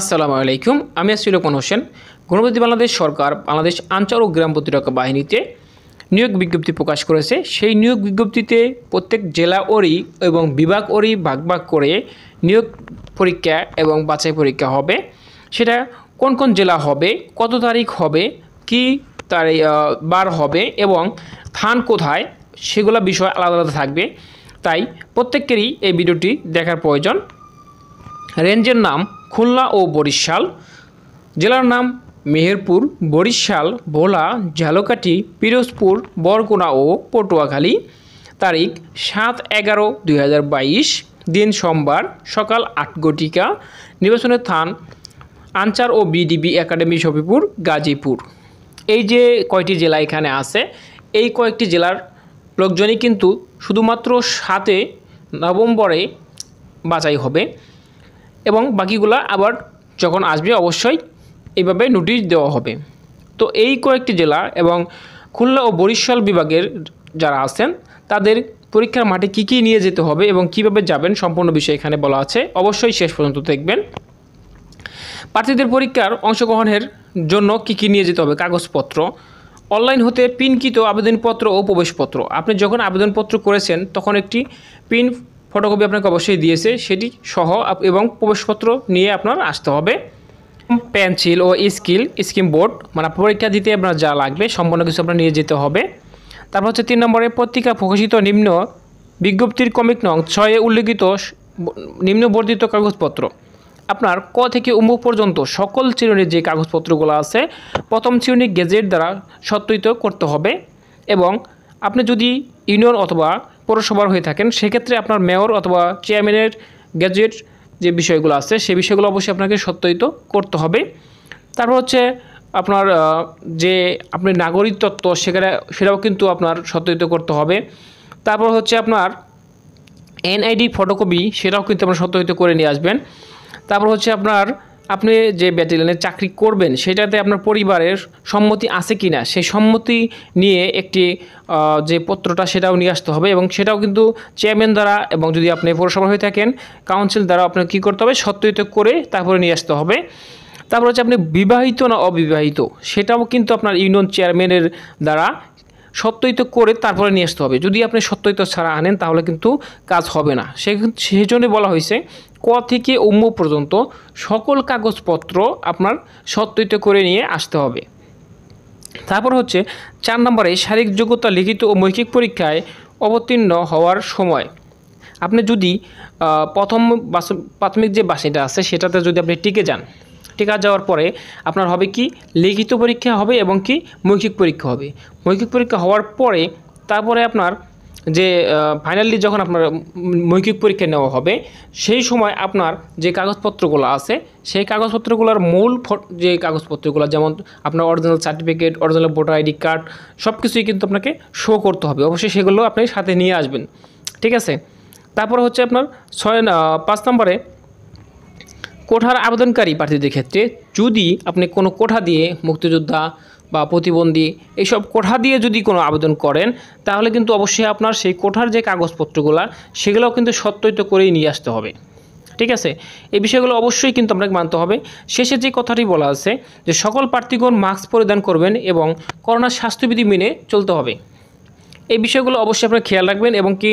আসসালামু আলাইকুম আমি আসিলকন হোসেন গণপতি বাংলাদেশ সরকার বাংলাদেশ আঞ্চল ও গ্রাম প্রতিরক্ষা বাহিনীতে নিয়োগ বিজ্ঞপ্তি প্রকাশ করেছে সেই নিয়োগ বিজ্ঞপ্তিতে প্রত্যেক জেলা ওরই এবং বিভাগ ওরই ভাগ ভাগ করে নিয়োগ পরীক্ষা এবং বাছাই পরীক্ষা হবে সেটা কোন কোন জেলা হবে কত তারিখ হবে কি তার বার হবে এবং থান কোথায় সেগুলো বিষয় আলাদা আলাদা থাকবে তাই প্রত্যেকেরই এই ভিডিওটি দেখার প্রয়োজন রেঞ্জের নাম খুলনা ও বরিশাল জেলার নাম মেহেরপুর বরিশাল ভোলা ঝালকাঠি পিরোজপুর বরগুনা ও পটুয়াখালী তারিখ সাত এগারো দুই দিন সোমবার সকাল আট গটিকা নির্বাচনের থান আনচার ও বিডিবি একাডেমি সফিপুর গাজীপুর এই যে কয়টি জেলা এখানে আছে এই কয়েকটি জেলার লোকজনই কিন্তু শুধুমাত্র সাতে নভেম্বরে বাছাই হবে এবং বাকিগুলো আবার যখন আসবে অবশ্যই এইভাবে নোটিশ দেওয়া হবে তো এই কয়েকটি জেলা এবং খুলনা ও বরিশাল বিভাগের যারা আছেন তাদের পরীক্ষার মাঠে কি কি নিয়ে যেতে হবে এবং কিভাবে যাবেন সম্পূর্ণ বিষয় এখানে বলা আছে অবশ্যই শেষ পর্যন্ত দেখবেন প্রার্থীদের পরীক্ষার অংশগ্রহণের জন্য কি কি নিয়ে যেতে হবে কাগজপত্র অনলাইন হতে পিনকিত আবেদনপত্র ও প্রবেশপত্র আপনি যখন আবেদনপত্র করেছেন তখন একটি পিন ফটোকপি আপনাকে অবশ্যই দিয়েছে সেটি সহ এবং প্রবেশপত্র নিয়ে আপনার আসতে হবে পেন্সিল ও স্কিল স্কিম বোর্ড মানে পরীক্ষা দিতে আপনার যা লাগবে সম্পূর্ণ কিছু আপনার নিয়ে যেতে হবে তারপর হচ্ছে তিন নম্বরে পত্রিকা প্রকাশিত নিম্ন বিজ্ঞপ্তির কমিক নং ছয়ে উল্লেখিত নিম্নবর্ধিত কাগজপত্র আপনার ক থেকে উমুক পর্যন্ত সকল শ্রেণীর যে কাগজপত্রগুলো আছে প্রথম শ্রেণীর গেজেট দ্বারা সত্যিত করতে হবে এবং আপনি যদি ইউনিয়ন অথবা পৌরসভার হয়ে থাকেন সেক্ষেত্রে আপনার মেয়র অথবা চেয়ারম্যানের গ্যাজুয়েট যে বিষয়গুলো আছে সে বিষয়গুলো অবশ্যই আপনাকে সত্যায়িত করতে হবে তারপর হচ্ছে আপনার যে আপনি নাগরিক তত্ত্ব সেখানে সেটাও কিন্তু আপনার সত্যায়িত করতে হবে তারপর হচ্ছে আপনার এনআইডি ফটোকপি সেটাও কিন্তু আপনার সত্যায়িত করে নিয়ে আসবেন তারপর হচ্ছে আপনার আপনি যে ব্যাটেলিয়ানে চাকরি করবেন সেটাতে আপনার পরিবারের সম্মতি আছে কি না সেই সম্মতি নিয়ে একটি যে পত্রটা সেটাও নিয়ে আসতে হবে এবং সেটাও কিন্তু চেয়ারম্যান দ্বারা এবং যদি আপনি পৌরসভা হয়ে থাকেন কাউন্সিল দ্বারা আপনার কী করতে হবে সত্যিত করে তারপরে নিয়ে আসতে হবে তারপর হচ্ছে আপনি বিবাহিত না অবিবাহিত সেটাও কিন্তু আপনার ইউনিয়ন চেয়ারম্যানের দ্বারা সত্যিত করে তারপরে নিয়ে আসতে হবে যদি আপনি সত্যিত ছাড়া আনেন তাহলে কিন্তু কাজ হবে না সেই জন্যে বলা হয়েছে ক থেকে উম্ম পর্যন্ত সকল কাগজপত্র আপনার সত্যিত করে নিয়ে আসতে হবে তারপর হচ্ছে চার নম্বরে শারীরিক যোগ্যতা লিখিত ও মৌখিক পরীক্ষায় অবতীর্ণ হওয়ার সময় আপনি যদি প্রথম প্রাথমিক যে বাসিটা আছে সেটাতে যদি আপনি টিকে যান টিকা যাওয়ার পরে আপনার হবে কি লিখিত পরীক্ষা হবে এবং কি মৌখিক পরীক্ষা হবে মৌখিক পরীক্ষা হওয়ার পরে তারপরে আপনার যে ফাইনালি যখন আপনার মৌখিক পরীক্ষা নেওয়া হবে সেই সময় আপনার যে কাগজপত্রগুলো আছে সেই কাগজপত্রগুলোর মূল যে কাগজপত্রগুলো যেমন আপনার original certificate original voter ID card সব কিছুই কিন্তু আপনাকে শো করতে হবে অবশ্যই সেগুলো আপনি সাথে নিয়ে আসবেন ঠিক আছে তারপর হচ্ছে আপনার ছয় পাঁচ নম্বরে কোঠার আবেদনকারী প্রার্থীদের ক্ষেত্রে যদি আপনি কোনো কোঠা দিয়ে মুক্তিযোদ্ধা বা প্রতিবন্ধী এইসব কোঠা দিয়ে যদি কোনো আবেদন করেন তাহলে কিন্তু অবশ্যই আপনার সেই কোঠার যে কাগজপত্রগুলো সেগুলোও কিন্তু সত্যিত করেই নিয়ে আসতে হবে ঠিক আছে এই বিষয়গুলো অবশ্যই কিন্তু আপনাকে মানতে হবে শেষে যে কথাটি বলা আছে যে সকল প্রার্থীগণ মাস্ক পরিধান করবেন এবং করোনার স্বাস্থ্যবিধি মেনে চলতে হবে এই বিষয়গুলো অবশ্যই আপনারা খেয়াল রাখবেন এবং কি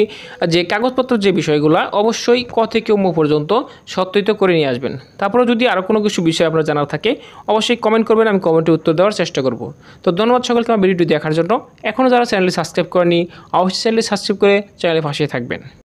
যে কাগজপত্র যে বিষয়গুলো অবশ্যই ক থেকে উম পর্যন্ত সত্যিত করে নিয়ে আসবেন তারপরে যদি আরও কোনো কিছু বিষয় আপনার জানার থাকে অবশ্যই কমেন্ট করবেন আমি কমেন্টে উত্তর দেওয়ার চেষ্টা করব তো ধন্যবাদ সকলকে আমার ভিডিওটি দেখার জন্য এখনও যারা চ্যানেলটি সাবস্ক্রাইব করেনি অবশ্যই চ্যানেলটি সাবস্ক্রাইব করে চ্যানেলে ফাঁসিয়ে থাকবেন